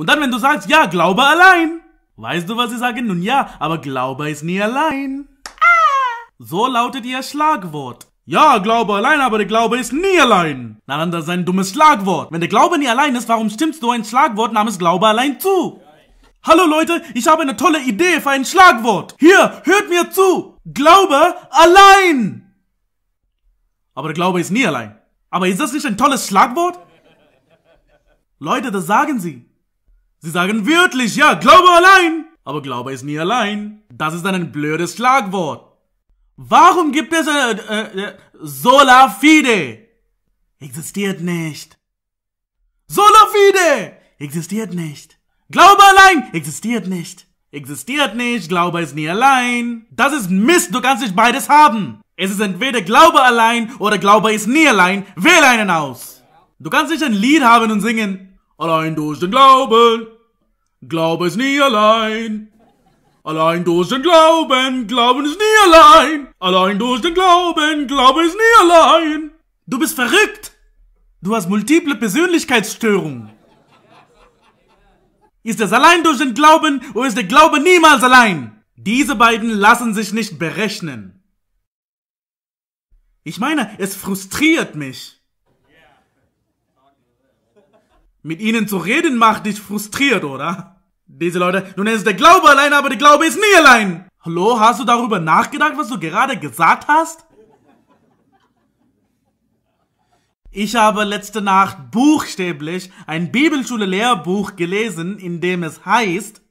Und dann, wenn du sagst, ja, Glaube allein, weißt du, was sie sagen? Nun ja, aber Glaube ist nie allein. Ah. So lautet ihr Schlagwort. Ja, Glaube allein, aber der Glaube ist nie allein. Na, dann, das ist ein dummes Schlagwort. Wenn der Glaube nie allein ist, warum stimmst du ein Schlagwort namens Glaube allein zu? Hallo Leute, ich habe eine tolle Idee für ein Schlagwort. Hier, hört mir zu. Glaube allein. Aber der Glaube ist nie allein. Aber ist das nicht ein tolles Schlagwort? Leute, das sagen sie. Sie sagen wörtlich, ja, Glaube allein. Aber Glaube ist nie allein. Das ist dann ein blödes Schlagwort. Warum gibt es äh, äh, äh, Sola Fide? Existiert nicht. Sola Fide! Existiert nicht. Glaube allein existiert nicht. Existiert nicht, Glaube ist nie allein. Das ist Mist, du kannst nicht beides haben. Es ist entweder Glaube allein oder Glaube ist nie allein. Wähle einen aus. Du kannst nicht ein Lied haben und singen. Allein durch den Glauben. Glaube ist nie allein. Allein durch den Glauben. Glauben ist nie allein. Allein durch den Glauben. Glaube ist nie allein. Du bist verrückt. Du hast multiple Persönlichkeitsstörungen. Ist es allein durch den Glauben oder ist der Glaube niemals allein? Diese beiden lassen sich nicht berechnen. Ich meine, es frustriert mich. Mit ihnen zu reden macht dich frustriert, oder? Diese Leute, nun ist der Glaube allein, aber der Glaube ist nie allein. Hallo, hast du darüber nachgedacht, was du gerade gesagt hast? Ich habe letzte Nacht buchstäblich ein Bibelschule-Lehrbuch gelesen, in dem es heißt,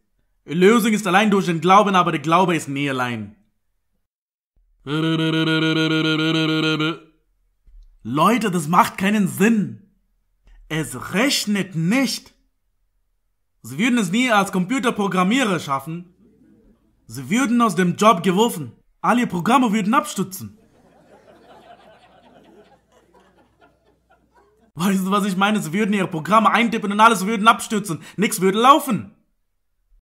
Lösung ist allein durch den Glauben, aber der Glaube ist nie allein. Leute, das macht keinen Sinn. Es rechnet nicht. Sie würden es nie als Computerprogrammierer schaffen. Sie würden aus dem Job geworfen. Alle Programme würden abstützen. Weißt du, was ich meine? Sie würden ihre Programme eintippen und alles würden abstürzen. Nichts würde laufen.